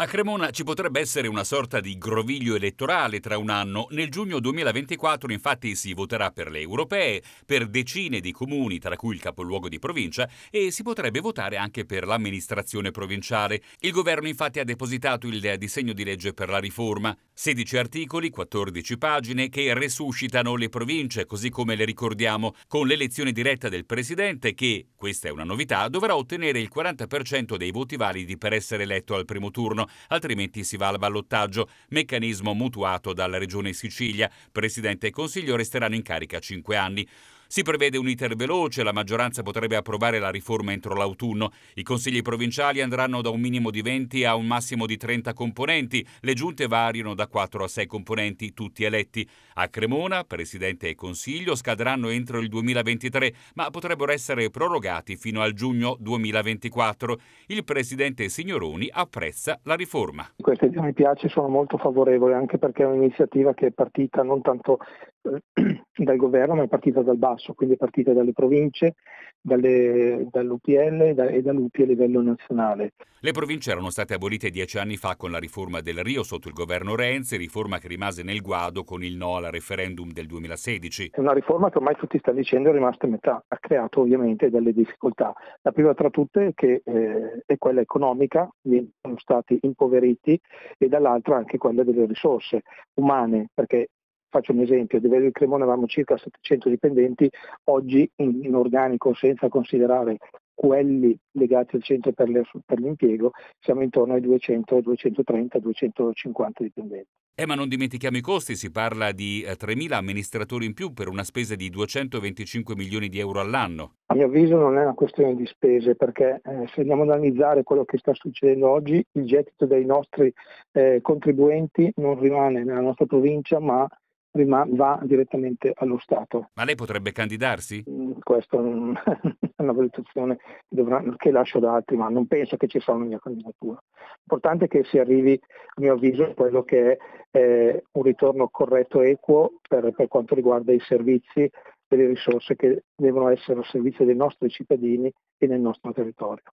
A Cremona ci potrebbe essere una sorta di groviglio elettorale tra un anno. Nel giugno 2024 infatti si voterà per le europee, per decine di comuni, tra cui il capoluogo di provincia, e si potrebbe votare anche per l'amministrazione provinciale. Il governo infatti ha depositato il disegno di legge per la riforma. 16 articoli, 14 pagine che resuscitano le province, così come le ricordiamo, con l'elezione diretta del presidente che, questa è una novità, dovrà ottenere il 40% dei voti validi per essere eletto al primo turno altrimenti si va al ballottaggio, meccanismo mutuato dalla Regione Sicilia. Presidente e Consiglio resteranno in carica 5 anni. Si prevede un iter veloce, la maggioranza potrebbe approvare la riforma entro l'autunno. I consigli provinciali andranno da un minimo di 20 a un massimo di 30 componenti, le giunte variano da 4 a 6 componenti, tutti eletti. A Cremona, Presidente e Consiglio scadranno entro il 2023, ma potrebbero essere prorogati fino al giugno 2024. Il Presidente Signoroni apprezza la riforma. Queste mi piace, sono molto favorevole anche perché è un'iniziativa che è partita non tanto eh, dal governo ma è partita dal basso, quindi è partita dalle province, dalle, dall'UPL da, e dall'UPI a livello nazionale. Le province erano state abolite dieci anni fa con la riforma del Rio sotto il governo Renzi, riforma che rimase nel guado con il no al referendum del 2016. È una riforma che ormai tutti stanno dicendo è rimasta a metà, ha creato ovviamente delle difficoltà. La prima tra tutte è, che, eh, è quella economica, sono stati impoveriti e dall'altra anche quella delle risorse umane, perché faccio un esempio, di Verde Cremona avevamo circa 700 dipendenti, oggi in, in organico senza considerare quelli legati al centro per, le, per l'impiego, siamo intorno ai 200, 230, 250 dipendenti. Eh, ma non dimentichiamo i costi, si parla di 3.000 eh, amministratori in più per una spesa di 225 milioni di euro all'anno. A mio avviso non è una questione di spese perché eh, se andiamo ad analizzare quello che sta succedendo oggi, il gettito dei nostri eh, contribuenti non rimane nella nostra provincia ma ma va direttamente allo Stato. Ma lei potrebbe candidarsi? Mm, Questa è una valutazione che lascio ad altri, ma non penso che ci sia una mia candidatura. L'importante è che si arrivi, a mio avviso, a quello che è eh, un ritorno corretto e equo per, per quanto riguarda i servizi e le risorse che devono essere al servizio dei nostri cittadini e nel nostro territorio.